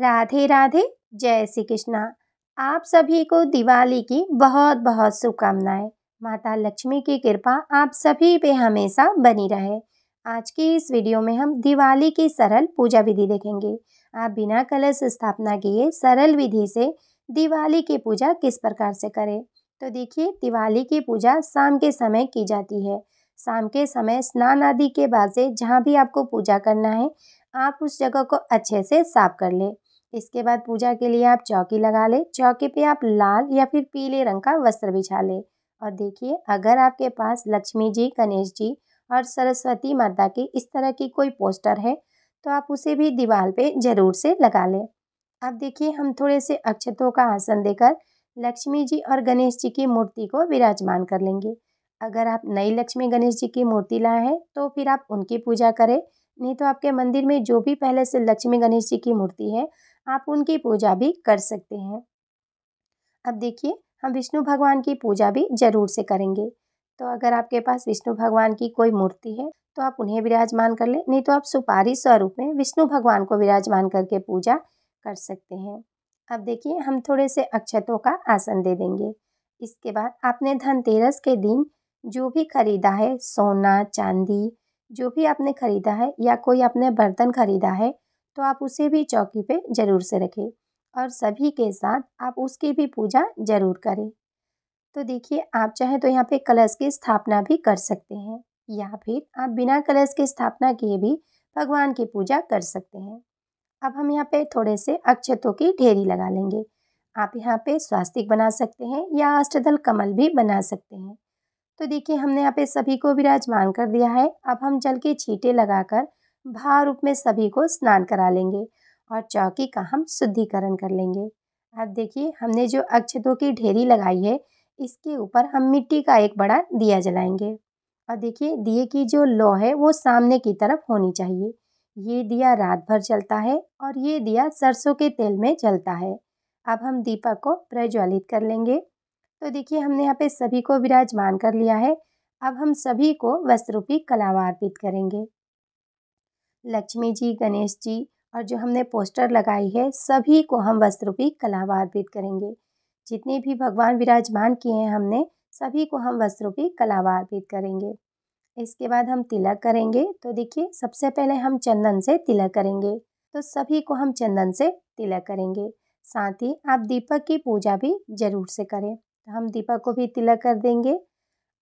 राधे राधे जय श्री कृष्णा आप सभी को दिवाली की बहुत बहुत शुभकामनाएं माता लक्ष्मी की कृपा आप सभी पे हमेशा बनी रहे आज की इस वीडियो में हम दिवाली की सरल पूजा विधि देखेंगे आप बिना कलश स्थापना किए सरल विधि से दिवाली की पूजा किस प्रकार से करें तो देखिए दिवाली की पूजा शाम के समय की जाती है शाम के समय स्नान आदि के बाद से जहाँ भी आपको पूजा करना है आप उस जगह को अच्छे से साफ कर लें इसके बाद पूजा के लिए आप चौकी लगा लें चौकी पे आप लाल या फिर पीले रंग का वस्त्र बिछा लें और देखिए अगर आपके पास लक्ष्मी जी गणेश जी और सरस्वती माता की इस तरह की कोई पोस्टर है तो आप उसे भी दीवार पे ज़रूर से लगा लें अब देखिए हम थोड़े से अक्षतों का आसन देकर लक्ष्मी जी और गणेश जी की मूर्ति को विराजमान कर लेंगे अगर आप नई लक्ष्मी गणेश जी की मूर्ति लाए हैं तो फिर आप उनकी पूजा करें नहीं तो आपके मंदिर में जो भी पहले से लक्ष्मी गणेश जी की मूर्ति है आप उनकी पूजा भी कर सकते हैं अब देखिए हम विष्णु भगवान की पूजा भी जरूर से करेंगे तो अगर आपके पास विष्णु भगवान की कोई मूर्ति है तो आप उन्हें विराजमान कर लें नहीं तो आप सुपारी स्वरूप में विष्णु भगवान को विराजमान करके पूजा कर सकते हैं अब देखिए हम थोड़े से अक्षतों का आसन दे देंगे इसके बाद आपने धनतेरस के दिन जो भी खरीदा है सोना चांदी जो भी आपने ख़रीदा है या कोई आपने बर्तन ख़रीदा है तो आप उसे भी चौकी पे ज़रूर से रखें और सभी के साथ आप उसकी भी पूजा ज़रूर करें तो देखिए आप चाहें तो यहाँ पे कलश की स्थापना भी कर सकते हैं या फिर आप बिना कलश की स्थापना किए भी भगवान की पूजा कर सकते हैं अब हम यहाँ पे थोड़े से अक्षतों की ढेरी लगा लेंगे आप यहाँ पे स्वास्तिक बना सकते हैं या अष्टदल कमल भी बना सकते हैं तो देखिए हमने यहाँ पे सभी को विराजमान कर दिया है अब हम जल के छींटे लगाकर भाव रूप में सभी को स्नान करा लेंगे और चौकी का हम शुद्धिकरण कर लेंगे अब देखिए हमने जो अक्षतों की ढेरी लगाई है इसके ऊपर हम मिट्टी का एक बड़ा दिया जलाएंगे और देखिए दिए की जो लौ है वो सामने की तरफ होनी चाहिए ये दिया रात भर चलता है और ये दिया सरसों के तेल में जलता है अब हम दीपक को प्रज्वलित कर लेंगे तो देखिए हमने यहाँ पे सभी को विराजमान कर लिया है अब हम सभी को वस्त्रूपी कलावा अर्पित करेंगे लक्ष्मी जी गणेश जी और जो हमने पोस्टर लगाई है सभी को हम वस्त्रूपी कलावा अर्पित करेंगे जितने भी भगवान विराजमान किए हैं हमने सभी को हम वस्त्रूपी कलावा अर्पित करेंगे इसके बाद हम तिलक करेंगे तो देखिए सबसे पहले हम चंदन से तिलक करेंगे तो सभी को हम चंदन से तिलक करेंगे साथ ही आप दीपक की पूजा भी जरूर से करें हम दीपक को भी तिलक कर देंगे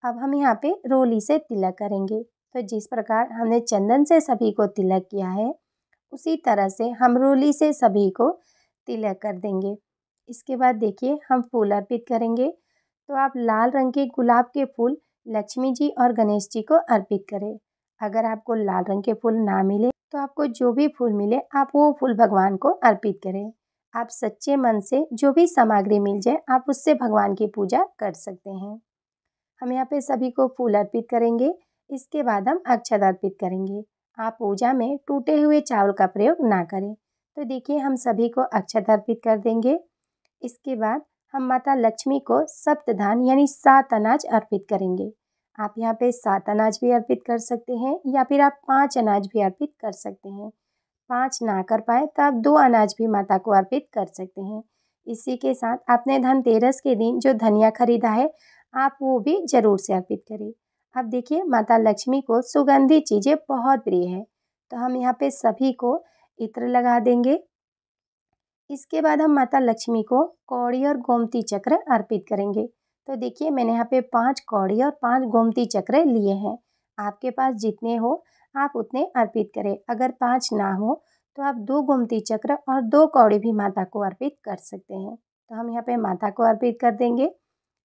अब हम यहाँ पे रोली से तिलक करेंगे तो जिस प्रकार हमने चंदन से सभी को तिलक किया है उसी तरह से हम रोली से सभी को तिलक कर देंगे इसके बाद देखिए हम फूल अर्पित करेंगे तो आप लाल रंग के गुलाब के फूल लक्ष्मी जी और गणेश जी को अर्पित करें अगर आपको लाल रंग के फूल ना मिले तो आपको जो भी फूल मिले आप वो फूल भगवान को अर्पित करें आप सच्चे मन से जो भी सामग्री मिल जाए आप उससे भगवान की पूजा कर सकते हैं हम यहाँ पे सभी को फूल अर्पित करेंगे इसके बाद हम अक्षत अर्पित करेंगे आप पूजा में टूटे हुए चावल का प्रयोग ना करें तो देखिए हम सभी को अक्षत अर्पित कर देंगे इसके बाद हम माता लक्ष्मी को सप्त धान यानी सात अनाज अर्पित करेंगे आप यहाँ पे सात अनाज भी अर्पित कर सकते हैं या फिर आप पांच अनाज भी अर्पित कर सकते हैं पाँच ना कर पाए तो आप दो अनाज भी माता को अर्पित कर सकते हैं इसी के साथ आपने धनतेरस के दिन जो धनिया खरीदा है आप वो भी जरूर से अर्पित करें अब देखिए माता लक्ष्मी को सुगंधी चीज़ें बहुत प्रिय है तो हम यहाँ पे सभी को इत्र लगा देंगे इसके बाद हम माता लक्ष्मी को कौड़ी और गोमती चक्र अर्पित करेंगे तो देखिए मैंने यहाँ पे पांच कौड़ी और पांच गोमती चक्र लिए हैं आपके पास जितने हो आप उतने अर्पित करें अगर पाँच ना हो तो आप दो गोमती चक्र और दो कौड़ी भी माता को अर्पित कर सकते हैं तो हम यहाँ पे माता को अर्पित कर देंगे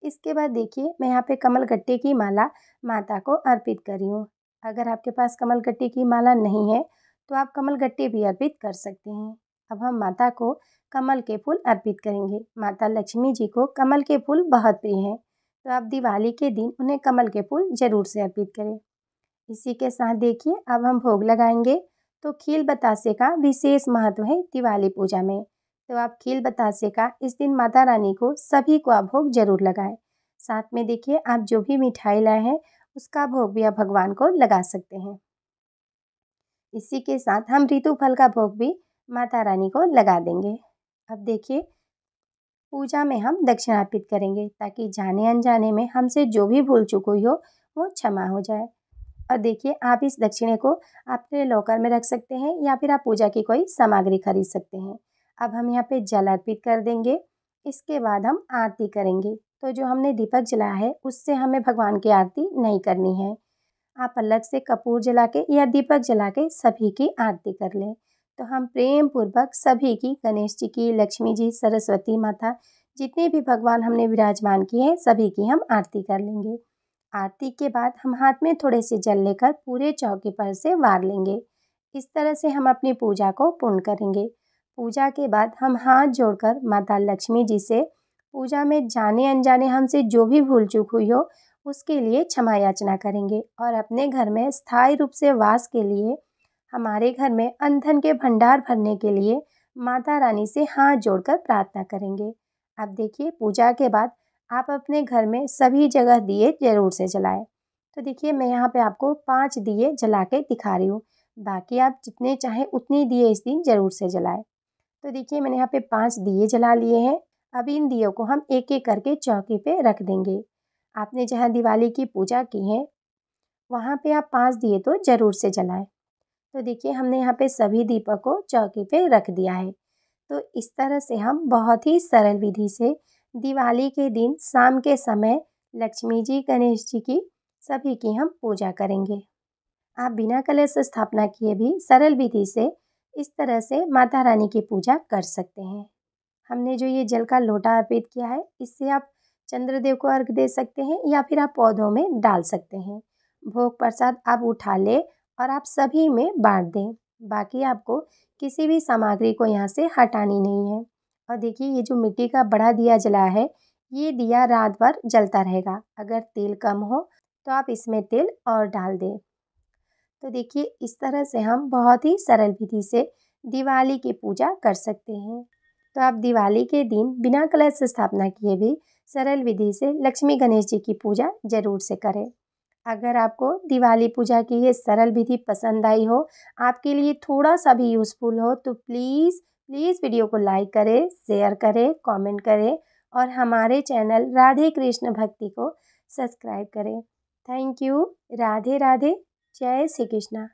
इसके बाद देखिए मैं यहाँ पे कमल गट्टे की माला माता को अर्पित कर रही हूँ अगर आपके पास कमल गट्टे की माला नहीं है तो आप कमल गट्टे भी अर्पित कर सकते हैं अब हम माता को कमल के फूल अर्पित करेंगे माता लक्ष्मी जी को कमल के फूल बहुत प्रिय हैं तो आप दिवाली के दिन उन्हें कमल के फूल ज़रूर से अर्पित करें इसी के साथ देखिए अब हम भोग लगाएंगे तो खील बतासे का विशेष महत्व है दिवाली पूजा में तो आप खील बतासे का इस दिन माता रानी को सभी को आप भोग जरूर लगाएं साथ में देखिए आप जो भी मिठाई लाए हैं उसका भोग भी आप भगवान को लगा सकते हैं इसी के साथ हम ऋतु फल का भोग भी माता रानी को लगा देंगे अब देखिए पूजा में हम दक्षिणा अर्पित करेंगे ताकि जाने अनजाने में हमसे जो भी भूल चुकी हुई हो वो क्षमा हो जाए और देखिए आप इस दक्षिणे को अपने लॉकर में रख सकते हैं या फिर आप पूजा की कोई सामग्री खरीद सकते हैं अब हम यहाँ पे जल अर्पित कर देंगे इसके बाद हम आरती करेंगे तो जो हमने दीपक जलाया है उससे हमें भगवान की आरती नहीं करनी है आप अलग से कपूर जला के या दीपक जला के सभी की आरती कर लें तो हम प्रेम पूर्वक सभी की गणेश जी की लक्ष्मी जी सरस्वती माता जितने भी भगवान हमने विराजमान किए हैं सभी की हम आरती कर लेंगे आरती के बाद हम हाथ में थोड़े से जल लेकर पूरे चौके पर से वार लेंगे इस तरह से हम अपनी पूजा को पूर्ण करेंगे पूजा के बाद हम हाथ जोड़कर माता लक्ष्मी जी से पूजा में जाने अनजाने हमसे जो भी भूल चूक हुई हो उसके लिए क्षमा याचना करेंगे और अपने घर में स्थायी रूप से वास के लिए हमारे घर में अंधन के भंडार भरने के लिए माता रानी से हाथ जोड़कर प्रार्थना करेंगे अब देखिए पूजा के बाद आप अपने घर में सभी जगह दिए ज़रूर से जलाएं तो देखिए मैं यहाँ पे आपको पाँच दिए जला के दिखा रही हूँ बाकी आप जितने चाहें उतने दिए इस दिन ज़रूर से जलाएं तो देखिए मैंने यहाँ पे पाँच दिए जला लिए हैं अब इन दियों को हम एक एक करके चौकी पे रख देंगे आपने जहाँ दिवाली की पूजा की है वहाँ पर आप पाँच दिए तो ज़रूर से जलाएं तो देखिए हमने यहाँ पर सभी दीपक को चौकी पर रख दिया है तो इस तरह से हम बहुत ही सरल विधि से दिवाली के दिन शाम के समय लक्ष्मी जी गणेश जी की सभी की हम पूजा करेंगे आप बिना कलश स्थापना किए भी सरल विधि से इस तरह से माता रानी की पूजा कर सकते हैं हमने जो ये जल का लोटा अर्पित किया है इससे आप चंद्रदेव को अर्घ दे सकते हैं या फिर आप पौधों में डाल सकते हैं भोग प्रसाद आप उठा ले और आप सभी में बांट दें बाकी आपको किसी भी सामग्री को यहाँ से हटानी नहीं है और देखिए ये जो मिट्टी का बड़ा दिया जला है ये दिया रात भर जलता रहेगा अगर तेल कम हो तो आप इसमें तेल और डाल दें तो देखिए इस तरह से हम बहुत ही सरल विधि से दिवाली की पूजा कर सकते हैं तो आप दिवाली के दिन बिना कलश स्थापना किए भी सरल विधि से लक्ष्मी गणेश जी की पूजा जरूर से करें अगर आपको दिवाली पूजा की ये सरल विधि पसंद आई हो आपके लिए थोड़ा सा भी यूज़फुल हो तो प्लीज़ प्लीज़ वीडियो को लाइक करें शेयर करें कमेंट करें और हमारे चैनल राधे कृष्ण भक्ति को सब्सक्राइब करें थैंक यू राधे राधे जय श्री कृष्णा